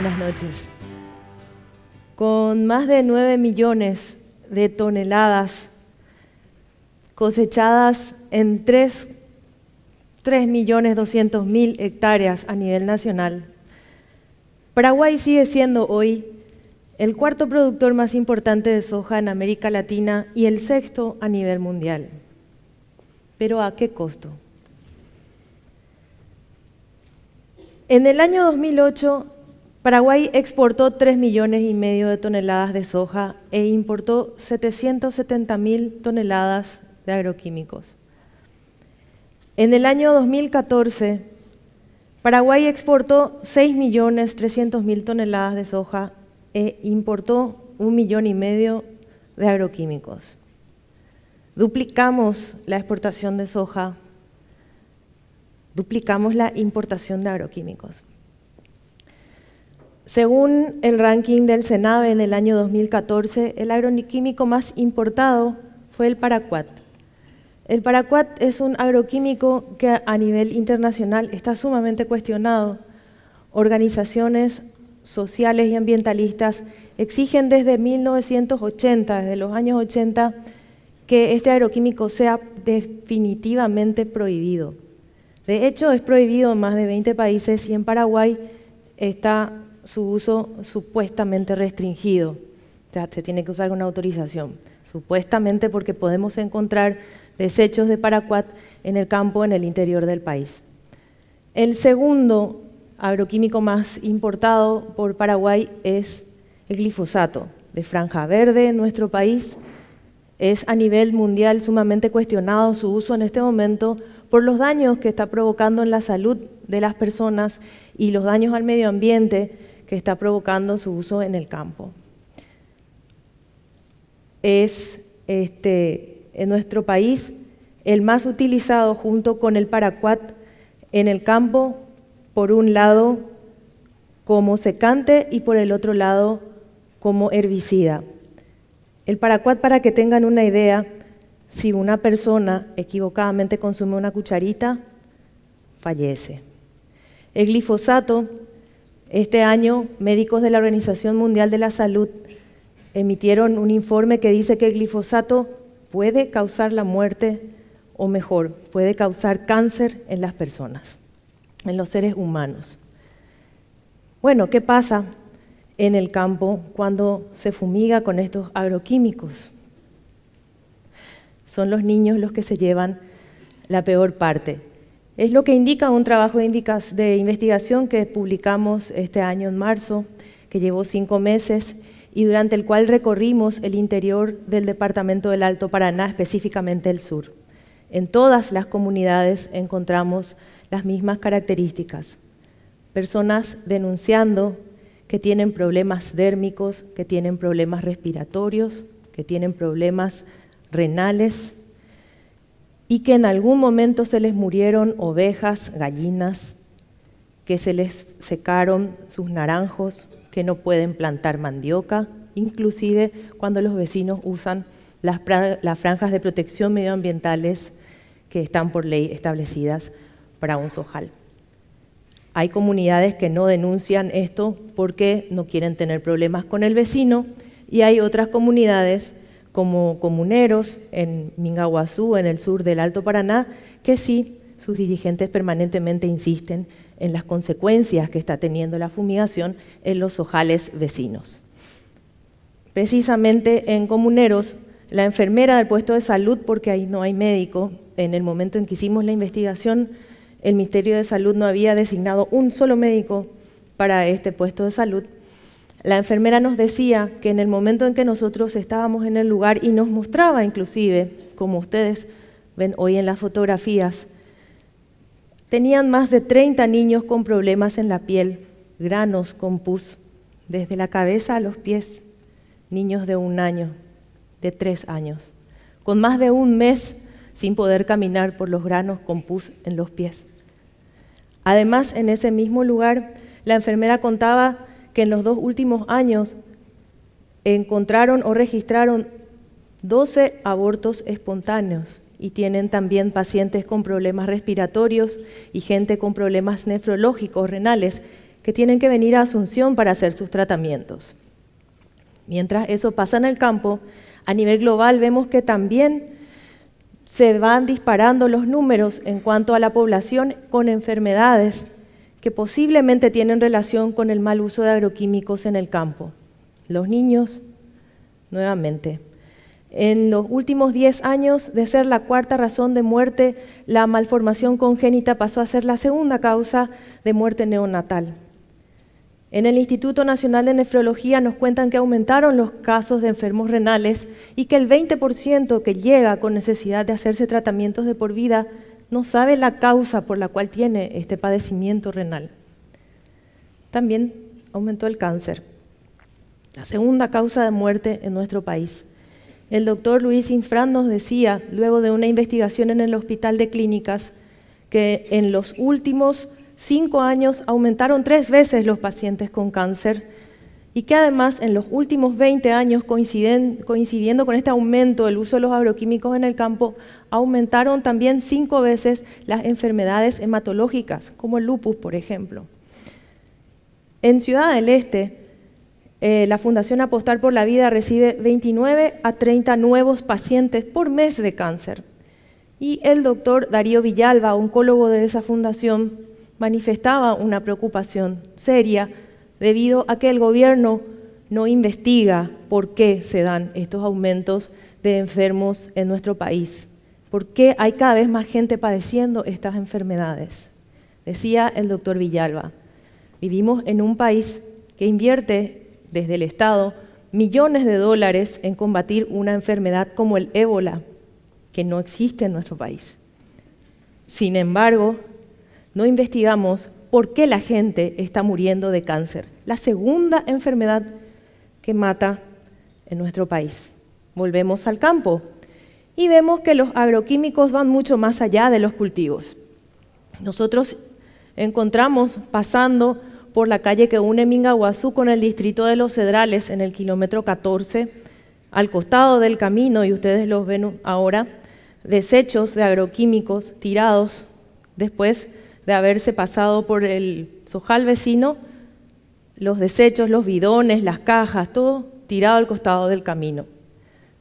buenas noches. Con más de 9 millones de toneladas cosechadas en 3.200.000 millones mil hectáreas a nivel nacional, Paraguay sigue siendo hoy el cuarto productor más importante de soja en América Latina y el sexto a nivel mundial. Pero ¿a qué costo? En el año 2008, Paraguay exportó 3 millones y medio de toneladas de soja e importó 770 mil toneladas de agroquímicos. En el año 2014, Paraguay exportó 6 millones 300 mil toneladas de soja e importó un millón y medio de agroquímicos. Duplicamos la exportación de soja, duplicamos la importación de agroquímicos. Según el ranking del CENAVE en el año 2014, el agroquímico más importado fue el paraquat. El paraquat es un agroquímico que a nivel internacional está sumamente cuestionado. Organizaciones sociales y ambientalistas exigen desde 1980, desde los años 80, que este agroquímico sea definitivamente prohibido. De hecho, es prohibido en más de 20 países y en Paraguay está su uso supuestamente restringido. O sea, se tiene que usar una autorización. Supuestamente porque podemos encontrar desechos de paraquat en el campo en el interior del país. El segundo agroquímico más importado por Paraguay es el glifosato. De franja verde en nuestro país es a nivel mundial sumamente cuestionado su uso en este momento por los daños que está provocando en la salud de las personas y los daños al medio ambiente que está provocando su uso en el campo. Es este, en nuestro país el más utilizado junto con el paracuat en el campo, por un lado como secante y por el otro lado como herbicida. El paracuat, para que tengan una idea, si una persona equivocadamente consume una cucharita, fallece. El glifosato este año, médicos de la Organización Mundial de la Salud emitieron un informe que dice que el glifosato puede causar la muerte o mejor, puede causar cáncer en las personas, en los seres humanos. Bueno, ¿qué pasa en el campo cuando se fumiga con estos agroquímicos? Son los niños los que se llevan la peor parte. Es lo que indica un trabajo de investigación que publicamos este año en marzo, que llevó cinco meses y durante el cual recorrimos el interior del departamento del Alto Paraná, específicamente el sur. En todas las comunidades encontramos las mismas características. Personas denunciando que tienen problemas dérmicos, que tienen problemas respiratorios, que tienen problemas renales, y que en algún momento se les murieron ovejas, gallinas, que se les secaron sus naranjos, que no pueden plantar mandioca, inclusive cuando los vecinos usan las, franjas de protección medioambientales que están por ley establecidas para un sojal. Hay comunidades que no denuncian esto porque no quieren tener problemas con el vecino y hay otras comunidades como comuneros en Mingaguazú, en el sur del Alto Paraná, que sí, sus dirigentes permanentemente insisten en las consecuencias que está teniendo la fumigación en los ojales vecinos. Precisamente en comuneros, la enfermera del puesto de salud, porque ahí no hay médico, en el momento en que hicimos la investigación, el Ministerio de Salud no había designado un solo médico para este puesto de salud, la enfermera nos decía que en el momento en que nosotros estábamos en el lugar y nos mostraba inclusive, como ustedes ven hoy en las fotografías, tenían más de 30 niños con problemas en la piel, granos con pus, desde la cabeza a los pies, niños de un año, de tres años, con más de un mes sin poder caminar por los granos con pus en los pies. Además, en ese mismo lugar, la enfermera contaba que en los dos últimos años encontraron o registraron 12 abortos espontáneos y tienen también pacientes con problemas respiratorios y gente con problemas nefrológicos renales que tienen que venir a Asunción para hacer sus tratamientos. Mientras eso pasa en el campo, a nivel global vemos que también se van disparando los números en cuanto a la población con enfermedades que posiblemente tienen relación con el mal uso de agroquímicos en el campo. Los niños, nuevamente. En los últimos 10 años, de ser la cuarta razón de muerte, la malformación congénita pasó a ser la segunda causa de muerte neonatal. En el Instituto Nacional de Nefrología nos cuentan que aumentaron los casos de enfermos renales y que el 20% que llega con necesidad de hacerse tratamientos de por vida no sabe la causa por la cual tiene este padecimiento renal. También aumentó el cáncer, la segunda causa de muerte en nuestro país. El doctor Luis Infran nos decía, luego de una investigación en el Hospital de Clínicas, que en los últimos cinco años aumentaron tres veces los pacientes con cáncer y que además en los últimos 20 años, coincidiendo con este aumento del uso de los agroquímicos en el campo, aumentaron también cinco veces las enfermedades hematológicas, como el lupus, por ejemplo. En Ciudad del Este, eh, la Fundación Apostar por la Vida recibe 29 a 30 nuevos pacientes por mes de cáncer. Y el doctor Darío Villalba, oncólogo de esa fundación, manifestaba una preocupación seria debido a que el gobierno no investiga por qué se dan estos aumentos de enfermos en nuestro país, por qué hay cada vez más gente padeciendo estas enfermedades. Decía el doctor Villalba, vivimos en un país que invierte desde el Estado millones de dólares en combatir una enfermedad como el ébola, que no existe en nuestro país. Sin embargo, no investigamos por qué la gente está muriendo de cáncer, la segunda enfermedad que mata en nuestro país. Volvemos al campo y vemos que los agroquímicos van mucho más allá de los cultivos. Nosotros encontramos pasando por la calle que une Mingaguazú con el distrito de Los Cedrales en el kilómetro 14, al costado del camino, y ustedes los ven ahora, desechos de agroquímicos tirados. Después de haberse pasado por el sojal vecino, los desechos, los bidones, las cajas, todo tirado al costado del camino.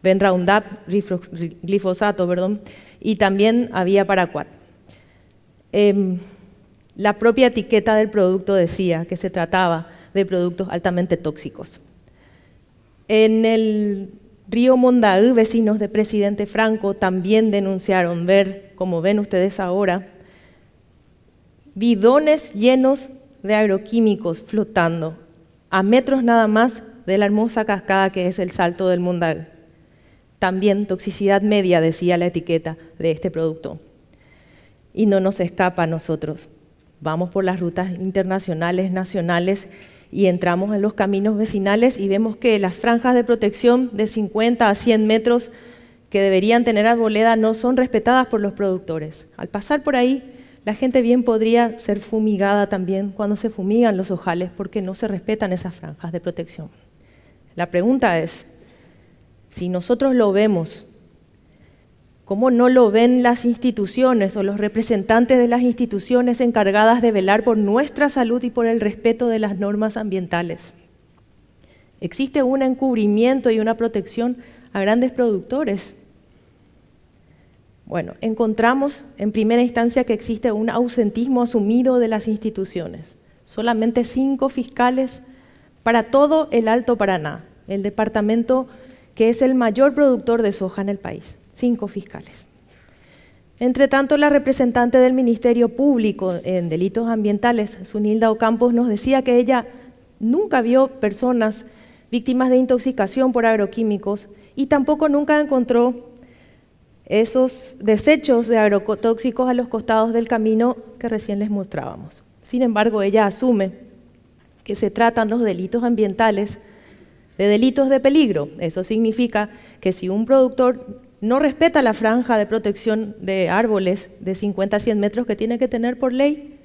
Ven Roundup, glifosato, perdón, y también había paraquat. Em, la propia etiqueta del producto decía que se trataba de productos altamente tóxicos. En el río Mondaú, vecinos de presidente Franco también denunciaron ver, como ven ustedes ahora, bidones llenos de agroquímicos flotando, a metros nada más de la hermosa cascada que es el Salto del Mundal. También toxicidad media, decía la etiqueta de este producto. Y no nos escapa a nosotros. Vamos por las rutas internacionales, nacionales, y entramos en los caminos vecinales y vemos que las franjas de protección de 50 a 100 metros que deberían tener arboleda no son respetadas por los productores. Al pasar por ahí, la gente bien podría ser fumigada también cuando se fumigan los ojales porque no se respetan esas franjas de protección. La pregunta es, si nosotros lo vemos, ¿cómo no lo ven las instituciones o los representantes de las instituciones encargadas de velar por nuestra salud y por el respeto de las normas ambientales? Existe un encubrimiento y una protección a grandes productores bueno, encontramos en primera instancia que existe un ausentismo asumido de las instituciones. Solamente cinco fiscales para todo el Alto Paraná, el departamento que es el mayor productor de soja en el país. Cinco fiscales. Entre tanto, la representante del Ministerio Público en Delitos Ambientales, Sunilda Ocampos, nos decía que ella nunca vio personas víctimas de intoxicación por agroquímicos y tampoco nunca encontró esos desechos de agrotóxicos a los costados del camino que recién les mostrábamos. Sin embargo, ella asume que se tratan los delitos ambientales de delitos de peligro. Eso significa que si un productor no respeta la franja de protección de árboles de 50 a 100 metros que tiene que tener por ley,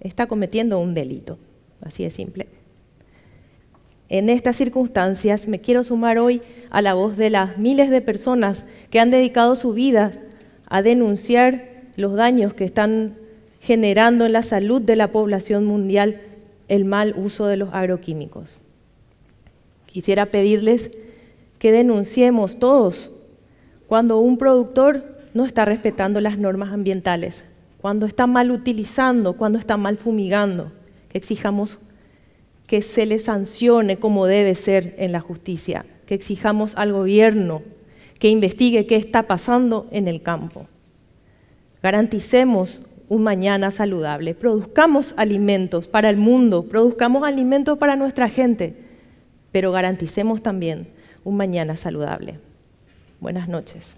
está cometiendo un delito. Así de simple. En estas circunstancias me quiero sumar hoy a la voz de las miles de personas que han dedicado su vida a denunciar los daños que están generando en la salud de la población mundial el mal uso de los agroquímicos. Quisiera pedirles que denunciemos todos cuando un productor no está respetando las normas ambientales, cuando está mal utilizando, cuando está mal fumigando, que exijamos que se le sancione como debe ser en la justicia, que exijamos al gobierno que investigue qué está pasando en el campo. Garanticemos un mañana saludable, produzcamos alimentos para el mundo, produzcamos alimentos para nuestra gente, pero garanticemos también un mañana saludable. Buenas noches.